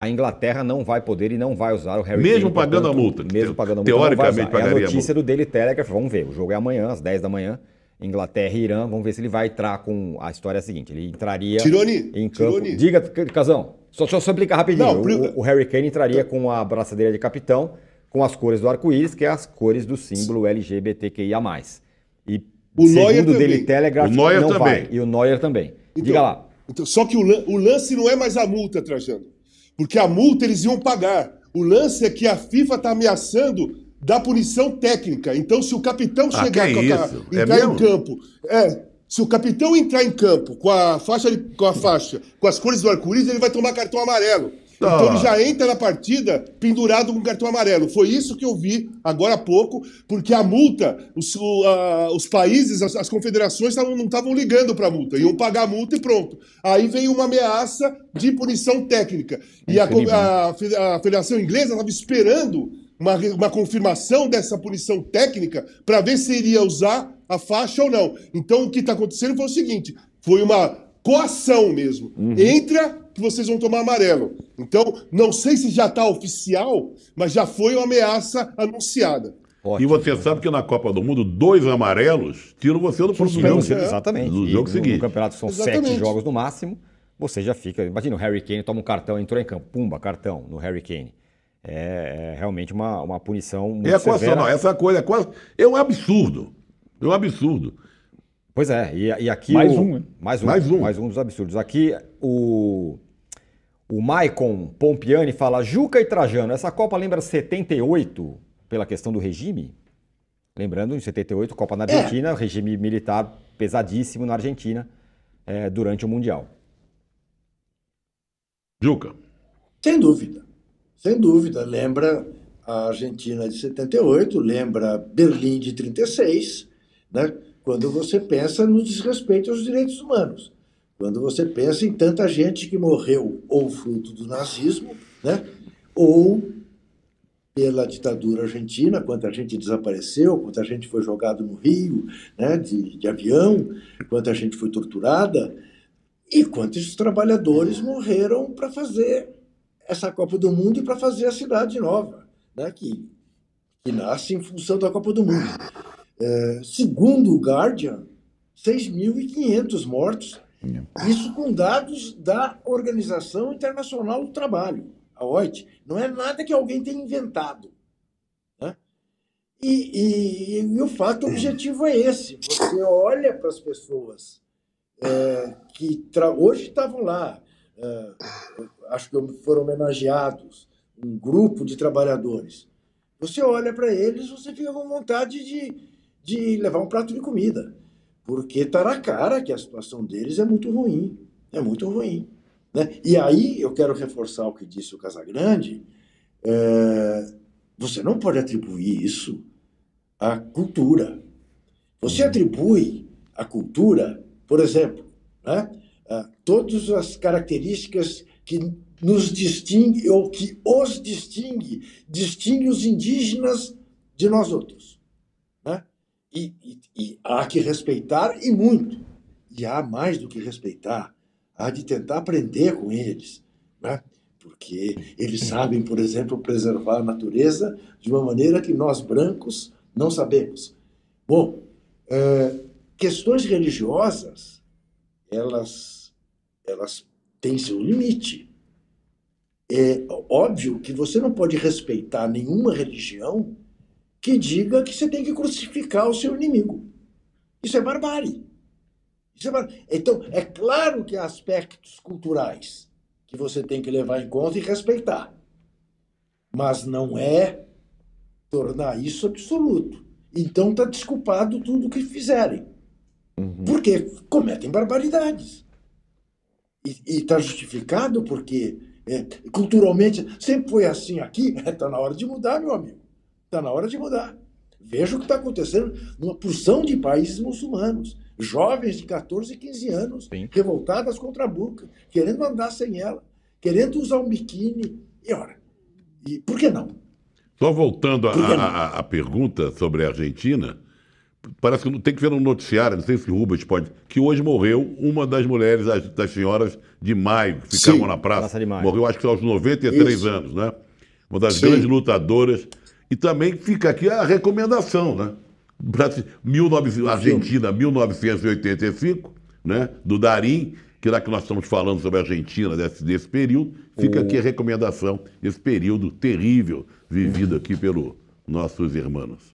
a Inglaterra não vai poder e não vai usar o Harry Mesmo Kane, pagando portanto, a multa. Mesmo pagando a multa. Teoricamente, pagaria é a notícia a do Daily Telegraph. Vamos ver. O jogo é amanhã, às 10 da manhã. Inglaterra e Irã. Vamos ver se ele vai entrar com. A história é a seguinte: ele entraria Tironi, em campo. Tironi. Diga, Casão. Só, só explicar rapidinho. Não, o, o, Harry Kane entraria com a braçadeira de capitão, com as cores do arco-íris, que é as cores do símbolo LGBTQIA. E o segundo Neuer Daily Telegraph, o Neuer não também. vai. E o Neuer também. Então, Diga lá. Então, só que o, o lance não é mais a multa, Trajano. Porque a multa eles iam pagar. O lance é que a FIFA está ameaçando da punição técnica. Então, se o capitão ah, chegar é a, entrar é em campo, é, se o capitão entrar em campo com a faixa, de, com a faixa, com as cores do arco-íris, ele vai tomar cartão amarelo. Tá. Então ele já entra na partida pendurado com cartão amarelo. Foi isso que eu vi agora há pouco, porque a multa, os, o, a, os países, as, as confederações tavam, não estavam ligando para a multa, iam pagar a multa e pronto. Aí veio uma ameaça de punição técnica. É e a, a, a Federação Inglesa estava esperando uma, uma, confirmação dessa punição técnica para ver se iria usar a faixa ou não. Então, o que está acontecendo foi o seguinte: foi uma coação mesmo. Uhum. Entra que vocês vão tomar amarelo. Então, não sei se já está oficial, mas já foi uma ameaça anunciada. Ótimo. E você sabe que na Copa do Mundo, dois amarelos tiram você do próximo jogo. É. Exatamente. Do jogo seguinte. No campeonato são Exatamente. sete jogos no máximo. Você já fica. Imagina, o Harry Kane toma um cartão, entrou em campo. Pumba, cartão no Harry Kane. É, é realmente uma, uma punição é muito é a severa. Não, essa coisa é quase. É um absurdo. É um absurdo. Pois é, e, e aqui. Mais, o, um, né? mais um, mais um. Mais um dos absurdos. Aqui o. O Maicon Pompiani fala: Juca e Trajano, essa Copa lembra 78 pela questão do regime? Lembrando, em 78, Copa na Argentina, é. regime militar pesadíssimo na Argentina é, durante o Mundial. Juca. Sem dúvida. Sem dúvida. Lembra a Argentina de 78, lembra Berlim de 36, né? quando você pensa no desrespeito aos direitos humanos, quando você pensa em tanta gente que morreu ou fruto do nazismo, né, ou pela ditadura argentina, quanta gente desapareceu, quanta gente foi jogada no rio né, de, de avião, quanta gente foi torturada, e quantos trabalhadores morreram para fazer essa Copa do Mundo e para fazer a cidade nova, né, que, que nasce em função da Copa do Mundo. É, segundo o Guardian, 6.500 mortos. Isso com dados da Organização Internacional do Trabalho, a OIT. Não é nada que alguém tenha inventado. Né? E, e, e, o fato objetivo é esse: você olha para as pessoas é, que hoje estavam lá, é, acho que foram homenageados, um grupo de trabalhadores. Você olha para eles, você fica com vontade de de levar um prato de comida, porque está na cara que a situação deles é muito ruim, é muito ruim. Né? E aí eu quero reforçar o que disse o Casagrande, é, você não pode atribuir isso à cultura. Você atribui à cultura, por exemplo, né, todas as características que nos distingue ou que os distingue, distingue os indígenas de nós outros. E, e, e há que respeitar e muito. E há mais do que respeitar, há de tentar aprender com eles, né? porque eles sabem, por exemplo, preservar a natureza de uma maneira que nós brancos não sabemos. Bom, é, questões religiosas, elas, elas têm seu limite. É óbvio que você não pode respeitar nenhuma religião que diga que você tem que crucificar o seu inimigo. Isso é barbárie. Isso é bar... Então, é claro que há aspectos culturais que você tem que levar em conta e respeitar. Mas não é tornar isso absoluto. Então está desculpado tudo o que fizerem. Uhum. Porque cometem barbaridades. E está justificado porque é, culturalmente sempre foi assim aqui, está na hora de mudar, meu amigo. Está na hora de mudar. Veja o que está acontecendo numa porção de países muçulmanos. Jovens de 14 e 15 anos, Sim. revoltadas contra a burca, querendo andar sem ela, querendo usar um biquíni. E ora, e por que não? Só voltando à pergunta sobre a Argentina, parece que tem que ver no noticiário, não sei se o Rubens pode, que hoje morreu uma das mulheres, das senhoras de maio, que ficavam Sim, na praça. praça morreu, acho que aos 93 Isso. anos, né? Uma das Sim. grandes lutadoras e também fica aqui a recomendação, né? 19... Argentina, 1985, né? do Darim, que lá que nós estamos falando sobre a Argentina desse, desse período, fica aqui a recomendação, esse período terrível vivido aqui pelos nossos irmãos.